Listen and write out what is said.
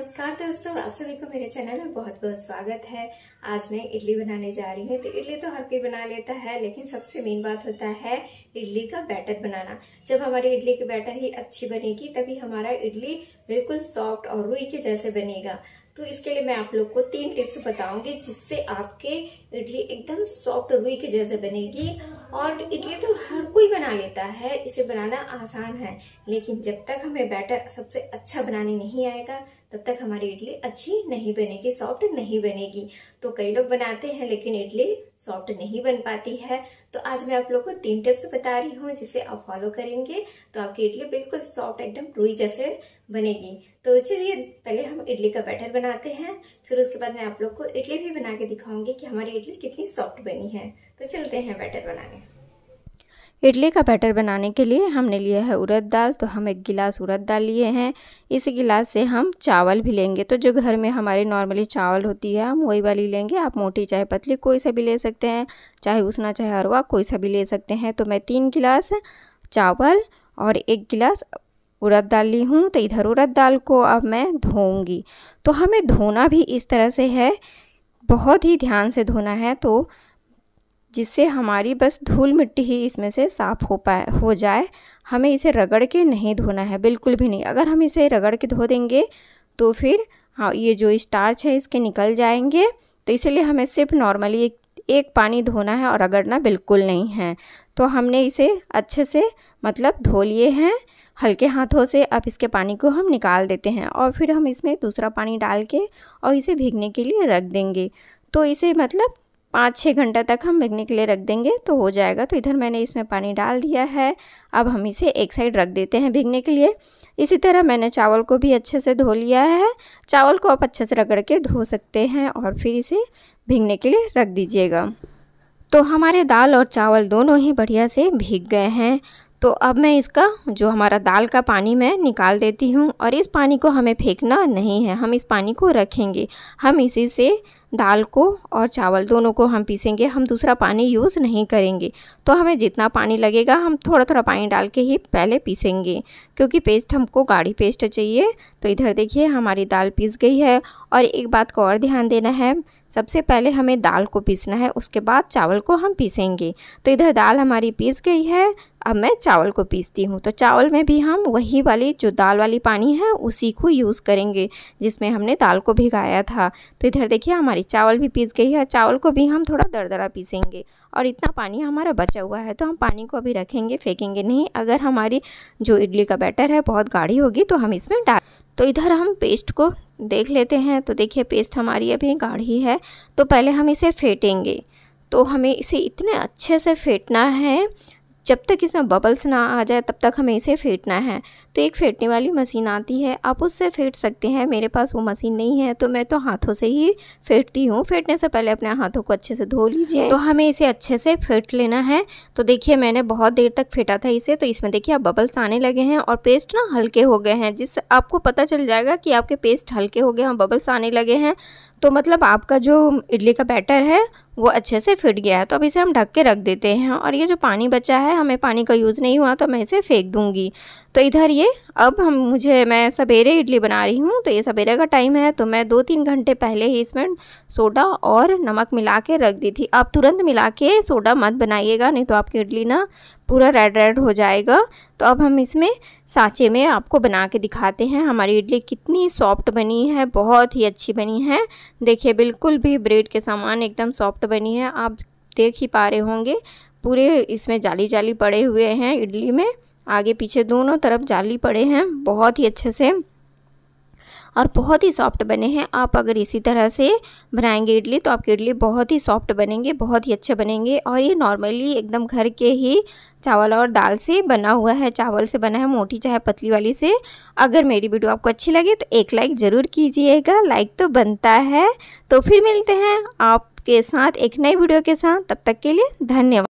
नमस्कार दोस्तों आप सभी को मेरे चैनल में बहुत बहुत स्वागत है आज मैं इडली बनाने जा रही हूँ तो इडली तो हर कोई बना लेता है लेकिन सबसे मेन बात होता है इडली का बैटर बनाना जब हमारी इडली की बैटर ही अच्छी बनेगी तभी हमारा इडली बिल्कुल सॉफ्ट और रुई के जैसे बनेगा तो इसके लिए मैं आप लोग को तीन टिप्स बताऊंगी जिससे आपके इडली एकदम सॉफ्ट रुई के जैसे बनेगी और इडली तो हर कोई बना लेता है इसे बनाना आसान है लेकिन जब तक हमें बैटर सबसे अच्छा बनाने नहीं आएगा तब तक हमारी इडली अच्छी नहीं बनेगी सॉफ्ट नहीं बनेगी तो कई लोग बनाते हैं लेकिन इडली सॉफ्ट नहीं बन पाती है तो आज मैं आप लोग को तीन टिप्स बता रही हूँ जिसे आप फॉलो करेंगे तो आपकी इडली बिल्कुल सॉफ्ट एकदम रुई जैसे बनेगी तो चलिए पहले हम इडली का बैटर बनाते हैं फिर उसके बाद मैं आप लोग को इडली भी बना के दिखाऊंगी कि हमारी इडली कितनी सॉफ्ट बनी है तो चलते हैं बैटर बनाने इडली का बैटर बनाने के लिए हमने लिया है उड़द दाल तो हम एक गिलास उड़द दाल लिए हैं इस गिलास से हम चावल भी लेंगे तो जो घर में हमारे नॉर्मली चावल होती है हम वही वाली लेंगे आप मोटी चाहे पतली कोई सा भी ले सकते हैं चाहे उसना चाहे अरवा कोई सा भी ले सकते हैं तो मैं तीन गिलास चावल और एक गिलास उड़द दाल ली हूँ तो इधर उड़द दाल को अब मैं धोऊँगी तो हमें धोना भी इस तरह से है बहुत ही ध्यान से धोना है तो जिससे हमारी बस धूल मिट्टी ही इसमें से साफ़ हो पाए हो जाए हमें इसे रगड़ के नहीं धोना है बिल्कुल भी नहीं अगर हम इसे रगड़ के धो देंगे तो फिर हाँ ये जो स्टार्च है इसके निकल जाएंगे तो इसलिए हमें सिर्फ नॉर्मली एक एक पानी धोना है और रगड़ना बिल्कुल नहीं है तो हमने इसे अच्छे से मतलब धो लिए हैं हल्के हाथों से अब इसके पानी को हम निकाल देते हैं और फिर हम इसमें दूसरा पानी डाल के और इसे भीगने के लिए रख देंगे तो इसे मतलब पाँच छः घंटा तक हम भीगने के लिए रख देंगे तो हो जाएगा तो इधर मैंने इसमें पानी डाल दिया है अब हम इसे एक साइड रख देते हैं भिगने के लिए इसी तरह मैंने चावल को भी अच्छे से धो लिया है चावल को आप अच्छे से रगड़ के धो सकते हैं और फिर इसे भिगने के लिए रख दीजिएगा तो हमारे दाल और चावल दोनों ही बढ़िया से भीग गए हैं तो अब मैं इसका जो हमारा दाल का पानी मैं निकाल देती हूँ और इस पानी को हमें फेंकना नहीं है हम इस पानी को रखेंगे हम इसी से दाल को और चावल दोनों को हम पीसेंगे हम दूसरा पानी यूज़ नहीं करेंगे तो हमें जितना पानी लगेगा हम थोड़ा थोड़ा पानी डाल के ही पहले पीसेंगे क्योंकि पेस्ट हमको गाढ़ी पेस्ट चाहिए तो इधर देखिए हमारी दाल पीस गई है और एक बात को और ध्यान देना है सबसे पहले हमें दाल को पीसना है उसके बाद चावल को हम पीसेंगे तो इधर दाल हमारी पीस गई है अब मैं चावल को पीसती हूँ तो चावल में भी हम वही वाली जो दाल वाली पानी है उसी को यूज़ करेंगे जिसमें हमने दाल को भिगाया था तो इधर देखिए हमारी चावल भी पीस गई है चावल को भी हम थोड़ा दरदरा पीसेंगे और इतना पानी हमारा बचा हुआ है तो हम पानी को अभी रखेंगे फेंकेंगे नहीं अगर हमारी जो इडली का बैटर है बहुत गाढ़ी होगी तो हम इसमें डाल तो इधर हम पेस्ट को देख लेते हैं तो देखिए पेस्ट हमारी अभी गाढ़ी है तो पहले हम इसे फेंटेंगे तो हमें इसे इतने अच्छे से फेंटना है जब तक इसमें बबल्स ना आ जाए तब तक हमें इसे फेंटना है तो एक फेंटने वाली मशीन आती है आप उससे फेंट सकते हैं मेरे पास वो मशीन नहीं है तो मैं तो हाथों से ही फेंटती हूँ फेंटने से पहले अपने हाथों को अच्छे से धो लीजिए तो हमें इसे अच्छे से फेंट लेना है तो देखिए मैंने बहुत देर तक फेंटा था इसे तो इसमें देखिए आप बबल्स आने लगे हैं और पेस्ट ना हल्के हो गए हैं जिससे आपको पता चल जाएगा कि आपके पेस्ट हल्के हो गए हैं बबल्स आने लगे हैं तो मतलब आपका जो इडली का बैटर है वो अच्छे से फिट गया है तो अब इसे हम ढक के रख देते हैं और ये जो पानी बचा है हमें पानी का यूज़ नहीं हुआ तो मैं इसे फेंक दूँगी तो इधर ये अब हम मुझे मैं सवेरे इडली बना रही हूँ तो ये सवेरे का टाइम है तो मैं दो तीन घंटे पहले ही इसमें सोडा और नमक मिला के रख दी थी आप तुरंत मिला के सोडा मत बनाइएगा नहीं तो आपकी इडली ना पूरा रेड रेड हो जाएगा तो अब हम इसमें सांचे में आपको बना के दिखाते हैं हमारी इडली कितनी सॉफ्ट बनी है बहुत ही अच्छी बनी है देखिए बिल्कुल भी ब्रेड के सामान एकदम सॉफ्ट बनी है आप देख ही पा रहे होंगे पूरे इसमें जाली जाली पड़े हुए हैं इडली में आगे पीछे दोनों तरफ जाली पड़े हैं बहुत ही अच्छे से और बहुत ही सॉफ्ट बने हैं आप अगर इसी तरह से बनाएंगे इडली तो आपकी इडली बहुत ही सॉफ्ट बनेंगे बहुत ही अच्छे बनेंगे और ये नॉर्मली एकदम घर के ही चावल और दाल से बना हुआ है चावल से बना है मोटी चाहे पतली वाली से अगर मेरी वीडियो आपको अच्छी लगे तो एक लाइक ज़रूर कीजिएगा लाइक तो बनता है तो फिर मिलते हैं आपके साथ एक नई वीडियो के साथ तब तक के लिए धन्यवाद